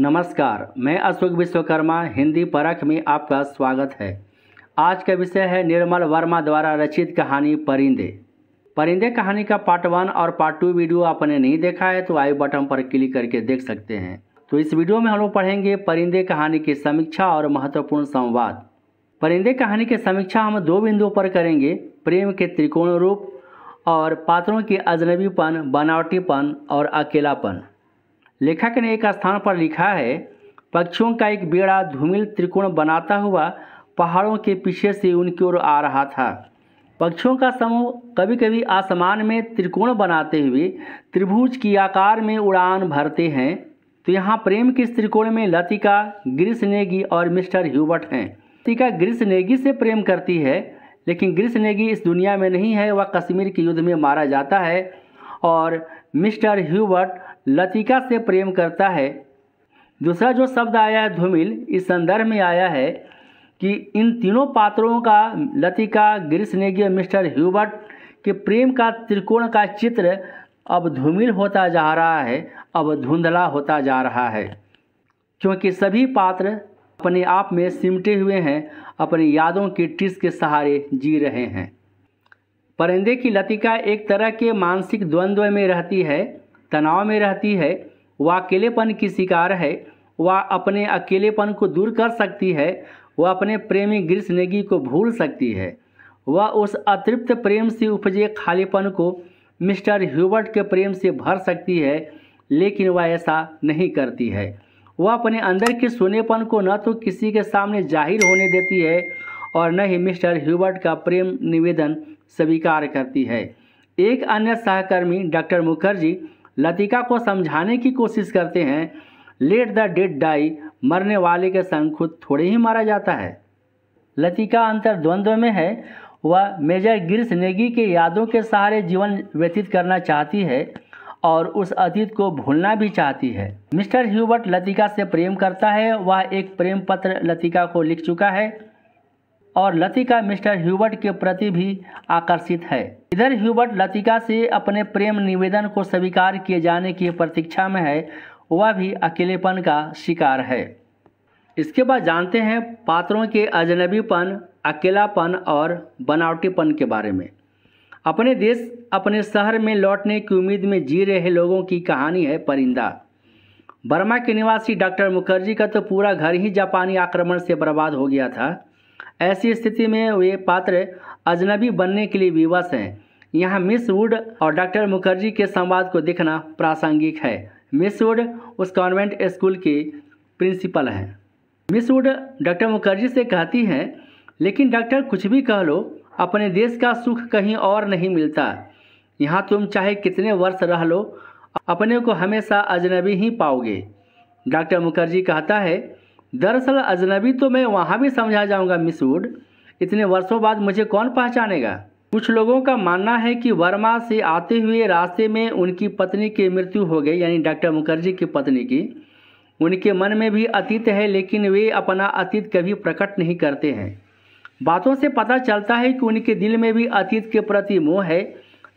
नमस्कार मैं अशोक विश्वकर्मा हिंदी परख में आपका स्वागत है आज का विषय है निर्मल वर्मा द्वारा रचित कहानी परिंदे परिंदे कहानी का पार्ट वन और पार्ट टू वीडियो आपने नहीं देखा है तो आई बटन पर क्लिक करके देख सकते हैं तो इस वीडियो में हम लोग पढ़ेंगे परिंदे कहानी की समीक्षा और महत्वपूर्ण संवाद परिंदे कहानी की समीक्षा हम दो बिंदुओं पर करेंगे प्रेम के त्रिकोण रूप और पात्रों के अजनबीपन बनावटीपन और अकेलापन लेखक ने एक स्थान पर लिखा है पक्षियों का एक बेड़ा धूमिल त्रिकोण बनाता हुआ पहाड़ों के पीछे से उनकी ओर आ रहा था पक्षियों का समूह कभी कभी आसमान में त्रिकोण बनाते हुए त्रिभुज की आकार में उड़ान भरते हैं तो यहाँ प्रेम के इस त्रिकोण में लतिका ग्रिस नेगी और मिस्टर ह्यूबर्ट हैं लतिका ग्रिस नेगी से प्रेम करती है लेकिन ग्रिस नेगी इस दुनिया में नहीं है वह कश्मीर के युद्ध में मारा जाता है और मिस्टर ह्यूबर्ट लतिका से प्रेम करता है दूसरा जो शब्द आया है धूमिल इस संदर्भ में आया है कि इन तीनों पात्रों का लतिका और मिस्टर ह्यूबर्ट के प्रेम का त्रिकोण का चित्र अब धूमिल होता जा रहा है अब धुंधला होता जा रहा है क्योंकि सभी पात्र अपने आप में सिमटे हुए हैं अपनी यादों के टिस के सहारे जी रहे हैं परिंदे की लतिका एक तरह के मानसिक द्वंद्व में रहती है तनाव में रहती है वह अकेलेपन की शिकार है वह अपने अकेलेपन को दूर कर सकती है वह अपने प्रेमी ग्रीस नेगी को भूल सकती है वह उस अतृप्त प्रेम से उपजे खालीपन को मिस्टर ह्यूबर्ट के प्रेम से भर सकती है लेकिन वह ऐसा नहीं करती है वह अपने अंदर के सोनेपन को न तो किसी के सामने जाहिर होने देती है और न ही मिस्टर ह्यूबर्ट का प्रेम निवेदन स्वीकार करती है एक अन्य सहकर्मी डॉक्टर मुखर्जी लतिका को समझाने की कोशिश करते हैं लेट द डेड डाई मरने वाले के संग खुद थोड़े ही मारा जाता है लतिका अंतर्द्वंद्व में है वह मेजर गिर्स नेगी के यादों के सहारे जीवन व्यतीत करना चाहती है और उस अतीत को भूलना भी चाहती है मिस्टर ह्यूबर्ट लतिका से प्रेम करता है वह एक प्रेम पत्र लतिका को लिख चुका है और लतिका मिस्टर ह्यूबर्ट के प्रति भी आकर्षित है इधर ह्यूबर्ट लतिका से अपने प्रेम निवेदन को स्वीकार किए जाने की प्रतीक्षा में है वह भी अकेलेपन का शिकार है इसके बाद जानते हैं पात्रों के अजनबीपन अकेलापन और बनावटीपन के बारे में अपने देश अपने शहर में लौटने की उम्मीद में जी रहे लोगों की कहानी है परिंदा बर्मा के निवासी डॉक्टर मुखर्जी का तो पूरा घर ही जापानी आक्रमण से बर्बाद हो गया था ऐसी स्थिति में वे पात्र अजनबी बनने के लिए विवश हैं यहाँ मिस वुड और डॉक्टर मुखर्जी के संवाद को देखना प्रासंगिक है मिस वुड उस कॉन्वेंट स्कूल की प्रिंसिपल हैं मिस वुड डॉक्टर मुखर्जी से कहती हैं लेकिन डॉक्टर कुछ भी कह लो अपने देश का सुख कहीं और नहीं मिलता यहाँ तुम चाहे कितने वर्ष रह लो अपने को हमेशा अजनबी ही पाओगे डॉक्टर मुखर्जी कहता है दरअसल अजनबी तो मैं वहाँ भी समझा जाऊँगा मिस वुड इतने वर्षों बाद मुझे कौन पहचानेगा कुछ लोगों का मानना है कि वर्मा से आते हुए रास्ते में उनकी पत्नी की मृत्यु हो गई यानी डॉक्टर मुखर्जी की पत्नी की उनके मन में भी अतीत है लेकिन वे अपना अतीत कभी प्रकट नहीं करते हैं बातों से पता चलता है कि उनके दिल में भी अतीत के प्रति मोह है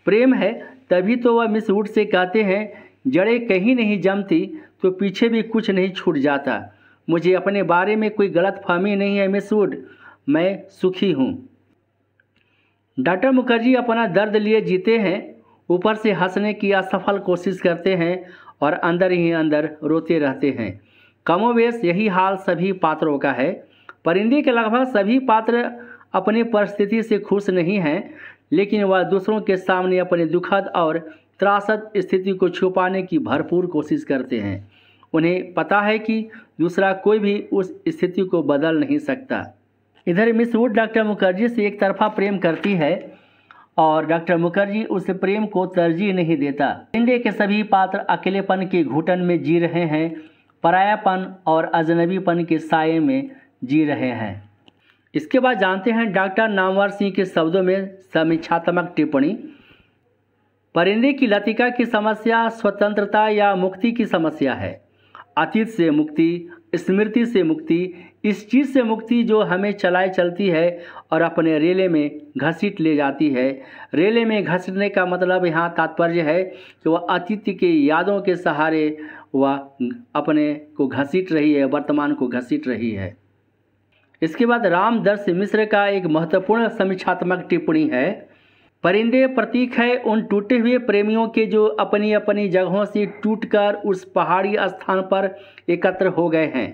प्रेम है तभी तो वह मिस वुड से कहते हैं जड़ें कहीं नहीं जमती तो पीछे भी कुछ नहीं छूट जाता मुझे अपने बारे में कोई गलत फहमी नहीं है मिस वुड मैं सुखी हूँ डॉक्टर मुखर्जी अपना दर्द लिए जीते हैं ऊपर से हंसने की असफल कोशिश करते हैं और अंदर ही अंदर रोते रहते हैं कमोवेश यही हाल सभी पात्रों का है परिंदे के लगभग सभी पात्र अपनी परिस्थिति से खुश नहीं हैं लेकिन वह दूसरों के सामने अपने दुखद और त्रासद स्थिति को छुपाने की भरपूर कोशिश करते हैं उन्हें पता है कि दूसरा कोई भी उस स्थिति को बदल नहीं सकता इधर मिस वुड डॉक्टर मुखर्जी से एक तरफा प्रेम करती है और डॉक्टर मुखर्जी उस प्रेम को तरजीह नहीं देता इंडिया के सभी पात्र अकेलेपन के घुटन में जी रहे हैं परायापन और अजनबीपन के साय में जी रहे हैं इसके बाद जानते हैं डॉक्टर नामवर सिंह के शब्दों में समीक्षात्मक टिप्पणी परिंदे की लतिका की समस्या स्वतंत्रता या मुक्ति की समस्या है अतीत से मुक्ति स्मृति से मुक्ति इस चीज़ से मुक्ति जो हमें चलाए चलती है और अपने रेले में घसीट ले जाती है रेले में घसीटने का मतलब यहाँ तात्पर्य है कि वह अतीत के यादों के सहारे वह अपने को घसीट रही है वर्तमान को घसीट रही है इसके बाद रामदर्श मिश्र का एक महत्वपूर्ण समीक्षात्मक टिप्पणी है परिंदे प्रतीक है उन टूटे हुए प्रेमियों के जो अपनी अपनी जगहों से टूटकर उस पहाड़ी स्थान पर एकत्र हो गए हैं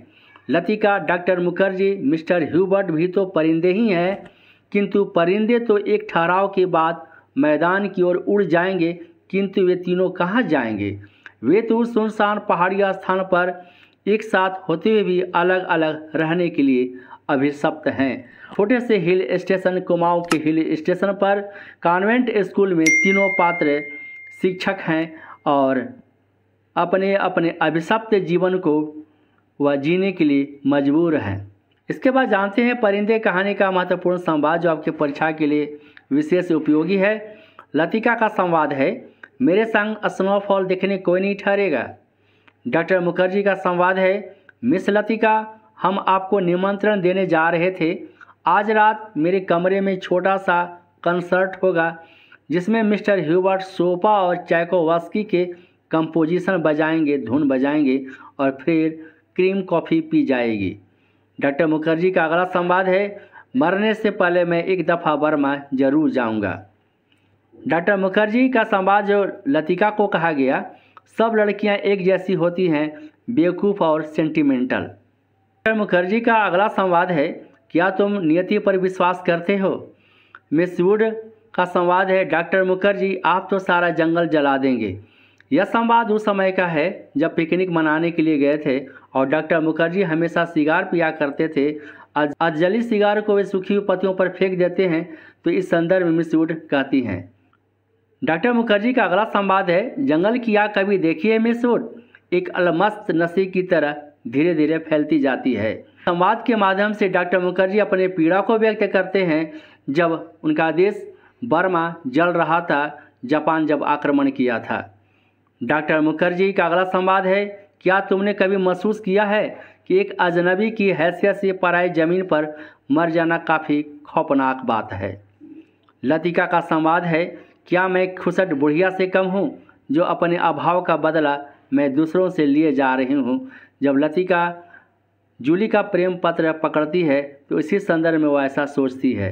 Latika doctor Mukherjee Mister Hubert भी तो परिंदे ही हैं किंतु परिंदे तो एक ठहराव के बाद मैदान की ओर उड़ जाएंगे किंतु वे तीनों कहाँ जाएंगे वे तो सुनसान पहाड़ी स्थान पर एक साथ होते हुए भी अलग अलग रहने के लिए अभिशप्त हैं छोटे से हिल स्टेशन कुमाऊं के हिल स्टेशन पर कॉन्वेंट स्कूल में तीनों पात्र शिक्षक हैं और अपने अपने अभिशप्त जीवन को व जीने के लिए मजबूर हैं इसके बाद जानते हैं परिंदे कहानी का महत्वपूर्ण संवाद जो आपकी परीक्षा के लिए विशेष उपयोगी है लतिका का संवाद है मेरे संग स्नोफॉल देखने कोई नहीं ठहरेगा डॉक्टर मुखर्जी का संवाद है मिस लतिका हम आपको निमंत्रण देने जा रहे थे आज रात मेरे कमरे में छोटा सा कंसर्ट होगा जिसमें मिस्टर ह्यूबर्ट सोपा और चैकोवास्की के कंपोजिशन बजाएंगे धुन बजाएंगे और फिर क्रीम कॉफ़ी पी जाएगी डॉक्टर मुखर्जी का अगला संवाद है मरने से पहले मैं एक दफ़ा वर्मा जरूर जाऊंगा। डॉक्टर मुखर्जी का संवाद जो लतिका को कहा गया सब लड़कियां एक जैसी होती हैं बेवकूफ़ और सेंटिमेंटल मुखर्जी का अगला संवाद है क्या तुम नियति पर विश्वास करते हो मिस वुड का संवाद है डॉक्टर मुखर्जी आप तो सारा जंगल जला देंगे यह संवाद उस समय का है जब पिकनिक मनाने के लिए गए थे और डॉक्टर मुखर्जी हमेशा सिगार पिया करते थे आज जली सिगार को वे सूखी पत्तियों पर फेंक देते हैं तो इस संदर्भ में मिस वुड कहती हैं डॉक्टर मुखर्जी का अगला संवाद है जंगल की आग कभी देखिए मिस वुड एक अलमस्त नशे की तरह धीरे धीरे फैलती जाती है संवाद के माध्यम से डॉक्टर मुखर्जी अपने पीड़ा को व्यक्त करते हैं जब उनका देश बर्मा जल रहा था जापान जब आक्रमण किया था डॉक्टर मुखर्जी का अगला संवाद है क्या तुमने कभी महसूस किया है कि एक अजनबी की हैसियत से पराए ज़मीन पर मर जाना काफ़ी खौफनाक बात है लतिका का संवाद है क्या मैं खुसट बुढ़िया से कम हूँ जो अपने अभाव का बदला मैं दूसरों से लिए जा रही हूँ जब लतिका जूली का प्रेम पत्र पकड़ती है तो इसी संदर्भ में वह ऐसा सोचती है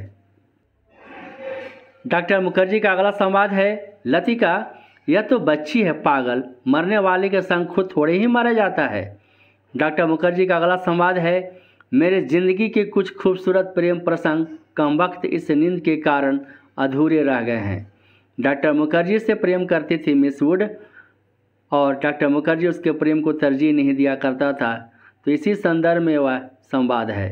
डॉक्टर मुखर्जी का अगला संवाद है लतिका यह तो बच्ची है पागल मरने वाले के संग खुद थोड़े ही मारा जाता है डॉक्टर मुखर्जी का अगला संवाद है मेरे जिंदगी के कुछ खूबसूरत प्रेम प्रसंग कम वक्त इस नींद के कारण अधूरे रह गए हैं डॉक्टर मुखर्जी से प्रेम करती थी मिस वुड और डॉक्टर मुखर्जी उसके प्रेम को तरजीह नहीं दिया करता था तो इसी संदर्भ में वह संवाद है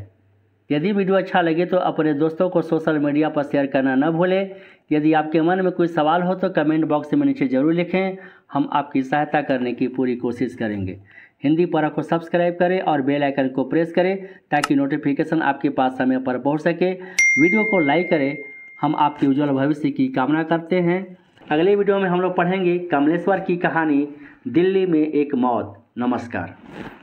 यदि वीडियो अच्छा लगे तो अपने दोस्तों को सोशल मीडिया पर शेयर करना न भूलें यदि आपके मन में कोई सवाल हो तो कमेंट बॉक्स में नीचे ज़रूर लिखें हम आपकी सहायता करने की पूरी कोशिश करेंगे हिंदी परख को सब्सक्राइब करें और बेल आइकन को प्रेस करें ताकि नोटिफिकेशन आपके पास समय पर पहुंच सके वीडियो को लाइक करें हम आपके उज्ज्वल भविष्य की कामना करते हैं अगले वीडियो में हम लोग पढ़ेंगे कमलेश्वर की कहानी दिल्ली में एक मौत नमस्कार